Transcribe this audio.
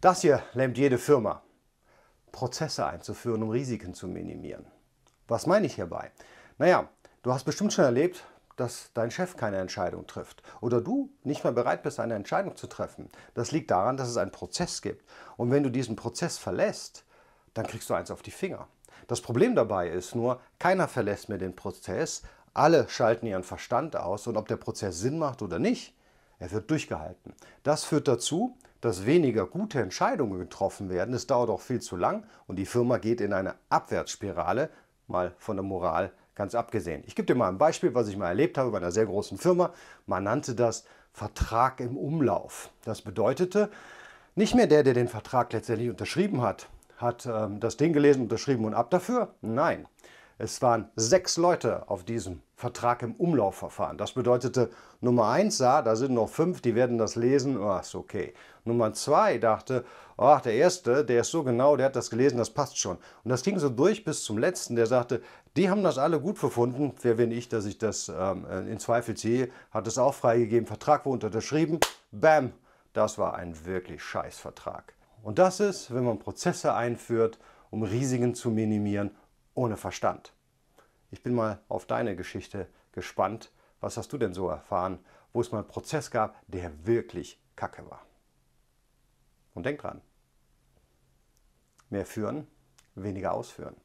Das hier lähmt jede Firma. Prozesse einzuführen, um Risiken zu minimieren. Was meine ich hierbei? Naja, du hast bestimmt schon erlebt, dass dein Chef keine Entscheidung trifft oder du nicht mehr bereit bist, eine Entscheidung zu treffen. Das liegt daran, dass es einen Prozess gibt. Und wenn du diesen Prozess verlässt, dann kriegst du eins auf die Finger. Das Problem dabei ist nur, keiner verlässt mehr den Prozess, alle schalten ihren Verstand aus und ob der Prozess Sinn macht oder nicht, er wird durchgehalten. Das führt dazu, dass weniger gute Entscheidungen getroffen werden. Es dauert auch viel zu lang und die Firma geht in eine Abwärtsspirale, mal von der Moral ganz abgesehen. Ich gebe dir mal ein Beispiel, was ich mal erlebt habe bei einer sehr großen Firma. Man nannte das Vertrag im Umlauf. Das bedeutete, nicht mehr der, der den Vertrag letztendlich unterschrieben hat, hat ähm, das Ding gelesen, unterschrieben und ab dafür. Nein, es waren sechs Leute auf diesem Vertrag im Umlaufverfahren. Das bedeutete, Nummer eins sah, da sind noch fünf, die werden das lesen, oh, ist okay. Nummer zwei dachte, ach, der erste, der ist so genau, der hat das gelesen, das passt schon. Und das ging so durch bis zum letzten, der sagte, die haben das alle gut verfunden, wer bin ich, dass ich das ähm, äh, in Zweifel ziehe, hat es auch freigegeben, Vertrag wurde unterschrieben, bam, das war ein wirklich scheiß Vertrag. Und das ist, wenn man Prozesse einführt, um Risiken zu minimieren, ohne Verstand. Ich bin mal auf deine Geschichte gespannt. Was hast du denn so erfahren, wo es mal einen Prozess gab, der wirklich kacke war? Und denk dran, mehr führen, weniger ausführen.